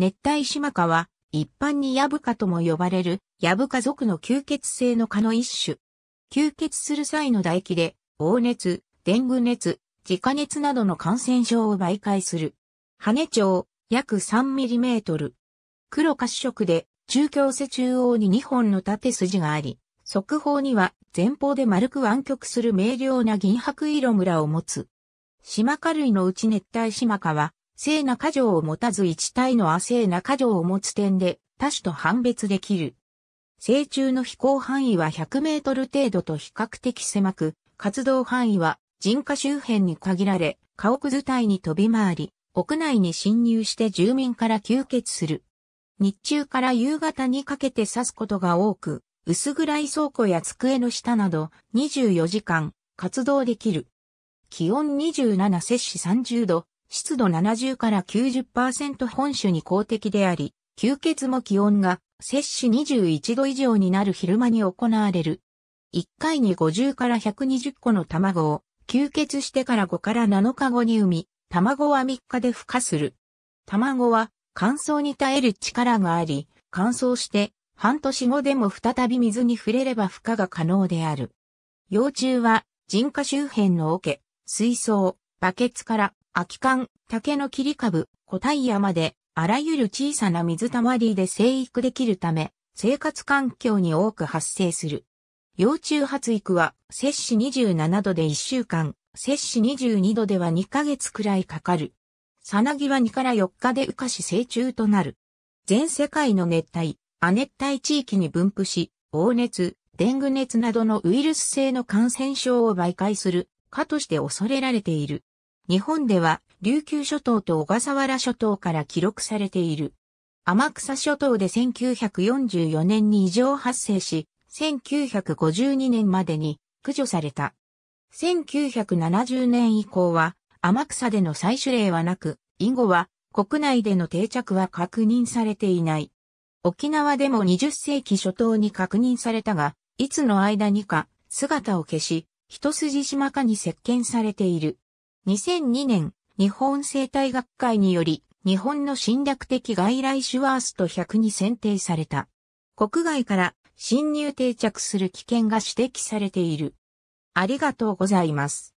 熱帯島科は、一般にヤブカとも呼ばれる、ヤブカ族の吸血性の蚊の一種。吸血する際の唾液で、黄熱、デング熱、自家熱などの感染症を媒介する。羽長、約3トル。黒褐色で、中京背中央に2本の縦筋があり、側方には前方で丸く湾曲する明瞭な銀白色村を持つ。島科類のうち熱帯島科は正中条を持たず一体の亜正中条を持つ点で多種と判別できる。正中の飛行範囲は100メートル程度と比較的狭く、活動範囲は人家周辺に限られ、家屋図体に飛び回り、屋内に侵入して住民から吸血する。日中から夕方にかけて刺すことが多く、薄暗い倉庫や机の下など24時間活動できる。気温27摂氏30度、湿度70から90%本種に公的であり、吸血も気温が摂取21度以上になる昼間に行われる。1回に50から120個の卵を吸血してから5から7日後に産み、卵は3日で孵化する。卵は乾燥に耐える力があり、乾燥して半年後でも再び水に触れれば孵化が可能である。幼虫は人家周辺の桶、水槽、バケツから秋缶、竹の切り株、古体山で、あらゆる小さな水たまりで生育できるため、生活環境に多く発生する。幼虫発育は、摂氏27度で1週間、摂氏22度では2ヶ月くらいかかる。さなぎは2から4日で浮かし成虫となる。全世界の熱帯、亜熱帯地域に分布し、黄熱、デング熱などのウイルス性の感染症を媒介する、蚊として恐れられている。日本では琉球諸島と小笠原諸島から記録されている。天草諸島で1944年に異常発生し、1952年までに駆除された。1970年以降は天草での採取例はなく、以後は国内での定着は確認されていない。沖縄でも20世紀初頭に確認されたが、いつの間にか姿を消し、一筋島かに石鹸されている。2002年、日本生態学会により、日本の侵略的外来種ワースト100に選定された。国外から侵入定着する危険が指摘されている。ありがとうございます。